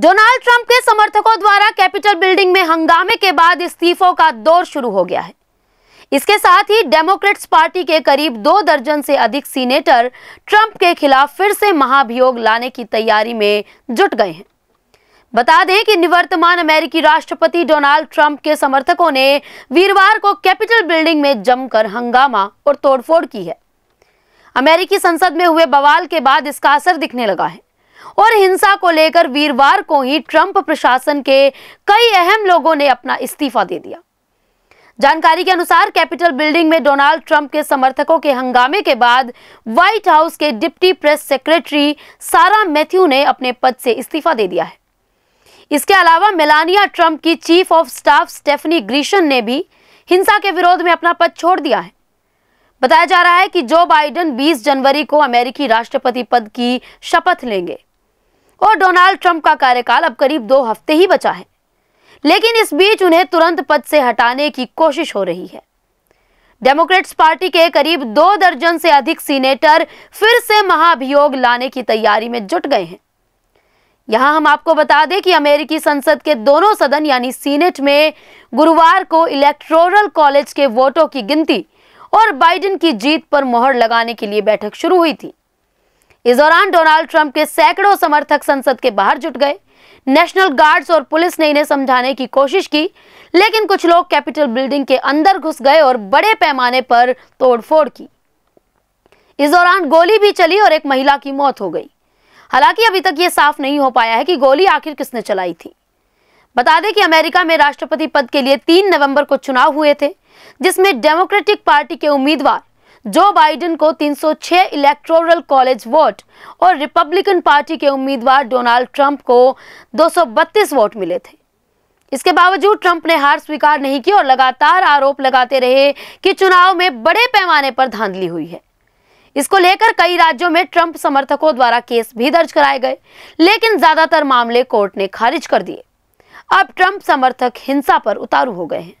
Donald Trump के समर्थकों द्वारा कैपिटल बिल्डिंग में हंगामे के बाद इस्तीफों का दौर शुरू हो गया है इसके साथ ही डेमोक्रेट्स पार्टी के करीब दो दर्जन से अधिक सीनेटर ट्रंप के खिलाफ फिर से महाभियोग लाने की तैयारी में जुट गए हैं बता दें कि निवर्तमान अमेरिकी राष्ट्रपति डोनाल्ड ट्रंप के समर्थकों ने वीरवार को कैपिटल बिल्डिंग में जमकर हंगामा और तोड़फोड़ की है अमेरिकी संसद में हुए बवाल के बाद इसका असर दिखने लगा है और हिंसा को लेकर वीरवार को ही ट्रंप प्रशासन के कई अहम लोगों ने अपना इस्तीफा दे दिया जानकारी के अनुसार कैपिटल बिल्डिंग में डोनाल्ड ट्रंप के समर्थकों के हंगामे के बाद व्हाइट हाउस के deputy press secretary Sarah Matthew ने अपने पद से इस्तीफा दे दिया है इसके अलावा मेलानिया ट्रंप की chief of staff Stephanie Grisham ने भी हिंसा के विरोध में अपना पद छोड़ दिया है बताया जा रहा है कि जो बाइडन 20 जनवरी को अमेरिकी राष्ट्रपति पद की शपथ लेंगे और डोनाल्ड ट्रंप का कार्यकाल अब करीब दो हफ्ते ही बचा है लेकिन इस बीच उन्हें तुरंत पद से हटाने की कोशिश हो रही है डेमोक्रेट्स पार्टी के करीब दो दर्जन से अधिक सीनेटर फिर से महाभियोग लाने की तैयारी में जुट गए हैं यहां हम आपको बता दें कि अमेरिकी संसद के दोनों सदन यानी सीनेट में गुरुवार को इलेक्ट्रोरल कॉलेज के वोटों की गिनती और बाइडेन की जीत पर मोहर लगाने के लिए बैठक शुरू हुई थी इस दौरान डोनाल्ड ट्रंप के सैकड़ों समर्थक संसद के बाहर जुट गए नेशनल गार्ड्स और पुलिस ने इन्हें समझाने की कोशिश की लेकिन कुछ लोग कैपिटल बिल्डिंग के अंदर घुस गए और बड़े पैमाने पर तोड़फोड़ की इस दौरान गोली भी चली और एक महिला की मौत हो गई हालांकि अभी तक यह साफ नहीं हो पाया है कि गोली आखिर किसने चलाई थी बता दें कि अमेरिका में राष्ट्रपति पद के लिए तीन नवंबर को चुनाव हुए थे जिसमें डेमोक्रेटिक पार्टी के उम्मीदवार जो बाइडेन को 306 इलेक्टोरल कॉलेज वोट और रिपब्लिकन पार्टी के उम्मीदवार डोनाल्ड ट्रंप को 232 वोट मिले थे इसके बावजूद ट्रंप ने हार स्वीकार नहीं की और लगातार आरोप लगाते रहे कि चुनाव में बड़े पैमाने पर धांधली हुई है इसको लेकर कई राज्यों में ट्रंप समर्थकों द्वारा केस भी दर्ज कराए गए लेकिन ज्यादातर मामले कोर्ट ने खारिज कर दिए अब ट्रंप समर्थक हिंसा पर उतारू हो गए हैं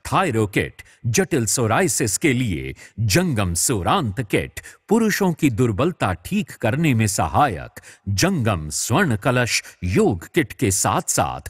किट जटिल सोराइसिस के लिए जंगम सोरांत किट पुरुषों की दुर्बलता ठीक करने में सहायक जंगम स्वर्ण कलश योग किट के साथ साथ